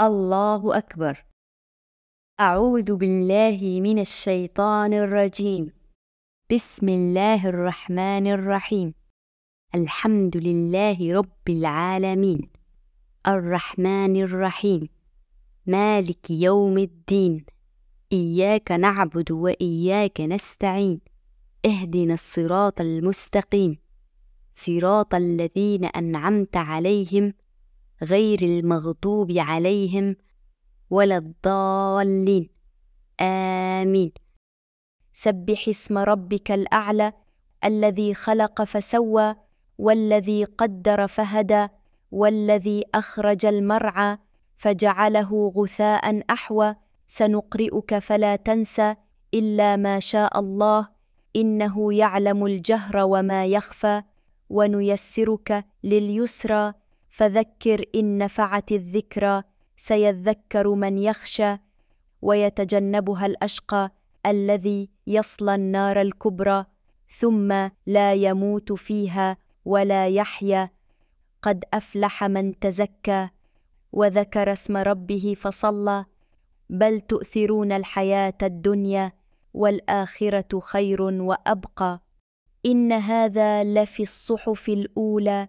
الله أكبر أعوذ بالله من الشيطان الرجيم بسم الله الرحمن الرحيم الحمد لله رب العالمين الرحمن الرحيم مالك يوم الدين إياك نعبد وإياك نستعين اهدنا الصراط المستقيم صراط الذين أنعمت عليهم غير المغضوب عليهم ولا الضالين آمين سبح اسم ربك الأعلى الذي خلق فسوى والذي قدر فهدى والذي أخرج المرعى فجعله غثاء أحوى سنقرئك فلا تنسى إلا ما شاء الله إنه يعلم الجهر وما يخفى ونيسرك لليسرى فذكر إن نفعت الذكرى سيذكر من يخشى ويتجنبها الأشقى الذي يصلى النار الكبرى ثم لا يموت فيها ولا يحيا قد أفلح من تزكى وذكر اسم ربه فصلى بل تؤثرون الحياة الدنيا والآخرة خير وأبقى إن هذا لفي الصحف الأولى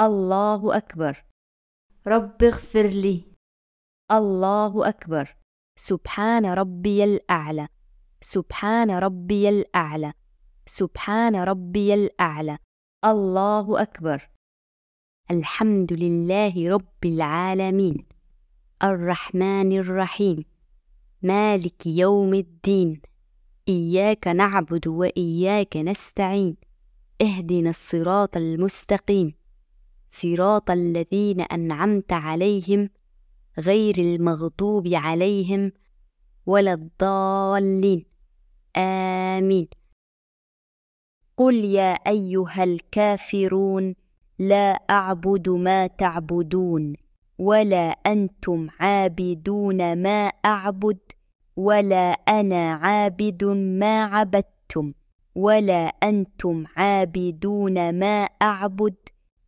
الله أكبر رب اغفر لي الله أكبر سبحان ربي الأعلى سبحان ربي الأعلى سبحان ربي الأعلى الله أكبر الحمد لله رب العالمين الرحمن الرحيم مالك يوم الدين إياك نعبد وإياك نستعين اهدنا الصراط المستقيم صراط الذين أنعمت عليهم غير المغضوب عليهم ولا الضالين آمين قل يا أيها الكافرون لا أعبد ما تعبدون ولا أنتم عابدون ما أعبد ولا أنا عابد ما عبدتم ولا أنتم عابدون ما أعبد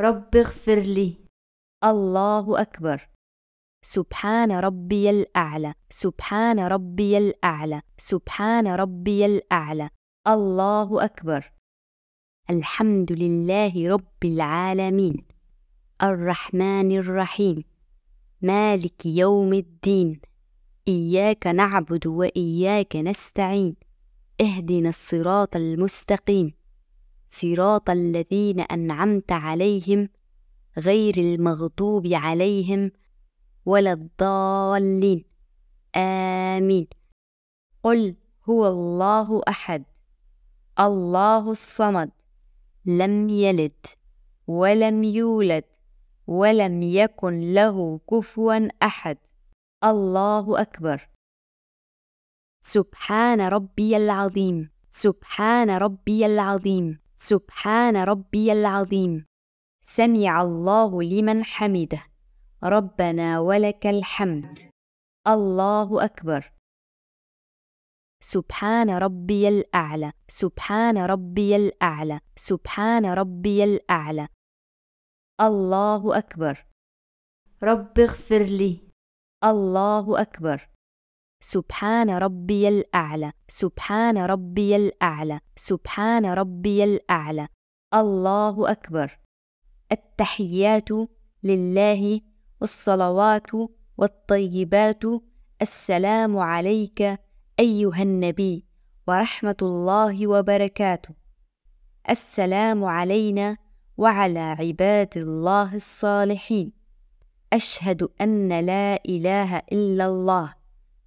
رب اغفر لي الله أكبر سبحان ربي الأعلى سبحان ربي الأعلى سبحان ربي الأعلى الله أكبر الحمد لله رب العالمين الرحمن الرحيم مالك يوم الدين إياك نعبد وإياك نستعين اهدنا الصراط المستقيم صراط الذين أنعمت عليهم غير المغضوب عليهم ولا الضالين آمين قل هو الله أحد الله الصمد لم يلد ولم يولد ولم يكن له كفوا أحد الله أكبر سبحان ربي العظيم سبحان ربي العظيم سبحان ربي العظيم سمع الله لمن حمده ربنا ولك الحمد الله اكبر سبحان ربي الاعلى سبحان ربي الاعلى سبحان ربي الاعلى الله اكبر رب اغفر لي الله اكبر سبحان ربي الأعلى سبحان ربي الأعلى سبحان ربي الأعلى الله أكبر التحيات لله والصلوات والطيبات السلام عليك أيها النبي ورحمة الله وبركاته السلام علينا وعلى عباد الله الصالحين أشهد أن لا إله إلا الله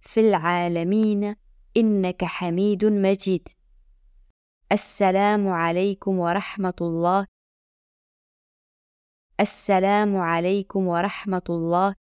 في العالمين إنك حميد مجيد السلام عليكم ورحمة الله السلام عليكم ورحمة الله